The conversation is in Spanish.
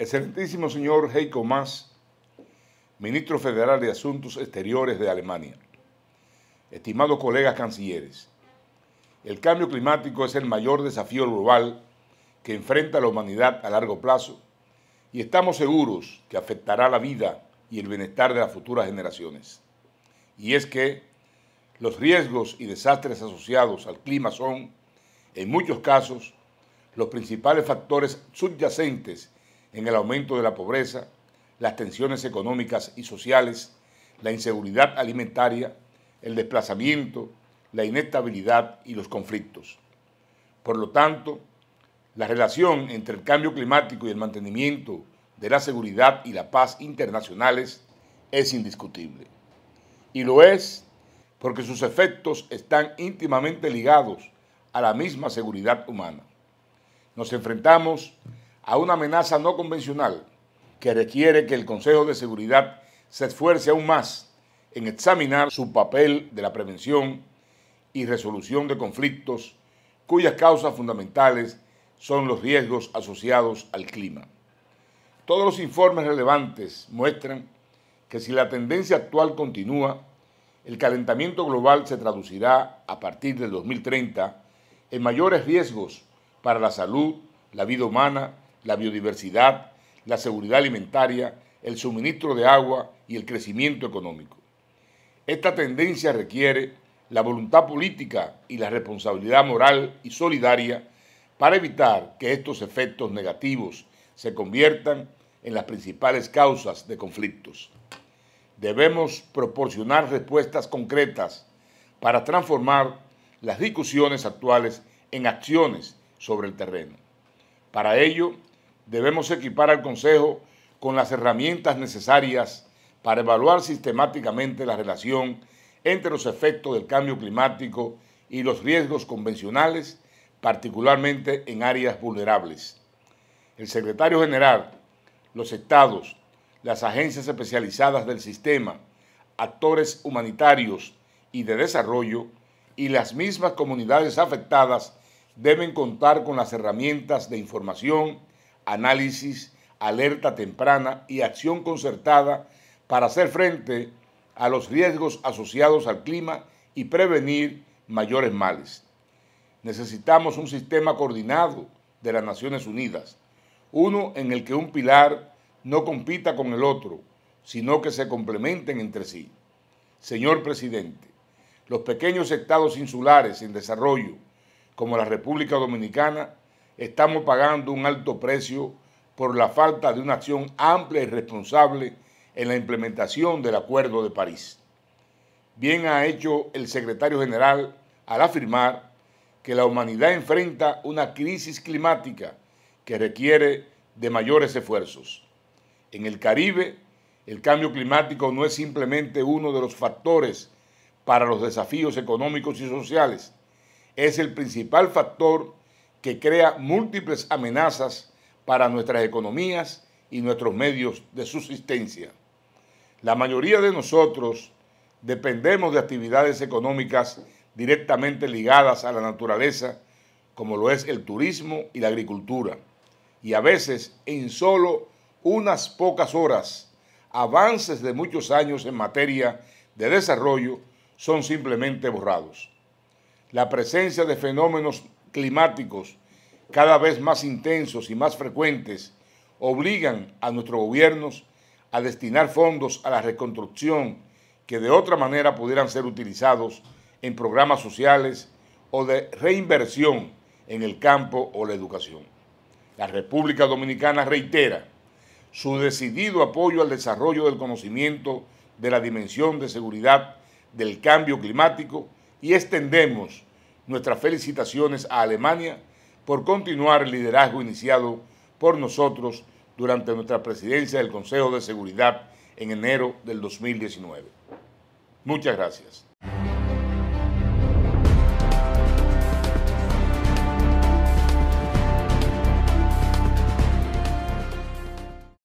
Excelentísimo señor Heiko Maas, ministro federal de Asuntos Exteriores de Alemania. Estimados colegas cancilleres, el cambio climático es el mayor desafío global que enfrenta la humanidad a largo plazo y estamos seguros que afectará la vida y el bienestar de las futuras generaciones. Y es que los riesgos y desastres asociados al clima son, en muchos casos, los principales factores subyacentes en el aumento de la pobreza, las tensiones económicas y sociales, la inseguridad alimentaria, el desplazamiento, la inestabilidad y los conflictos. Por lo tanto, la relación entre el cambio climático y el mantenimiento de la seguridad y la paz internacionales es indiscutible. Y lo es porque sus efectos están íntimamente ligados a la misma seguridad humana. Nos enfrentamos a una amenaza no convencional que requiere que el Consejo de Seguridad se esfuerce aún más en examinar su papel de la prevención y resolución de conflictos cuyas causas fundamentales son los riesgos asociados al clima. Todos los informes relevantes muestran que si la tendencia actual continúa, el calentamiento global se traducirá a partir del 2030 en mayores riesgos para la salud, la vida humana la biodiversidad, la seguridad alimentaria, el suministro de agua y el crecimiento económico. Esta tendencia requiere la voluntad política y la responsabilidad moral y solidaria para evitar que estos efectos negativos se conviertan en las principales causas de conflictos. Debemos proporcionar respuestas concretas para transformar las discusiones actuales en acciones sobre el terreno. Para ello, debemos equipar al Consejo con las herramientas necesarias para evaluar sistemáticamente la relación entre los efectos del cambio climático y los riesgos convencionales, particularmente en áreas vulnerables. El secretario general, los estados, las agencias especializadas del sistema, actores humanitarios y de desarrollo y las mismas comunidades afectadas deben contar con las herramientas de información análisis, alerta temprana y acción concertada para hacer frente a los riesgos asociados al clima y prevenir mayores males. Necesitamos un sistema coordinado de las Naciones Unidas, uno en el que un pilar no compita con el otro, sino que se complementen entre sí. Señor presidente, los pequeños estados insulares en desarrollo, como la República Dominicana, estamos pagando un alto precio por la falta de una acción amplia y responsable en la implementación del Acuerdo de París. Bien ha hecho el secretario general al afirmar que la humanidad enfrenta una crisis climática que requiere de mayores esfuerzos. En el Caribe, el cambio climático no es simplemente uno de los factores para los desafíos económicos y sociales, es el principal factor que crea múltiples amenazas para nuestras economías y nuestros medios de subsistencia. La mayoría de nosotros dependemos de actividades económicas directamente ligadas a la naturaleza, como lo es el turismo y la agricultura, y a veces en solo unas pocas horas, avances de muchos años en materia de desarrollo son simplemente borrados. La presencia de fenómenos climáticos cada vez más intensos y más frecuentes obligan a nuestros gobiernos a destinar fondos a la reconstrucción que de otra manera pudieran ser utilizados en programas sociales o de reinversión en el campo o la educación. La República Dominicana reitera su decidido apoyo al desarrollo del conocimiento de la dimensión de seguridad del cambio climático y extendemos nuestras felicitaciones a Alemania por continuar el liderazgo iniciado por nosotros durante nuestra presidencia del Consejo de Seguridad en enero del 2019. Muchas gracias.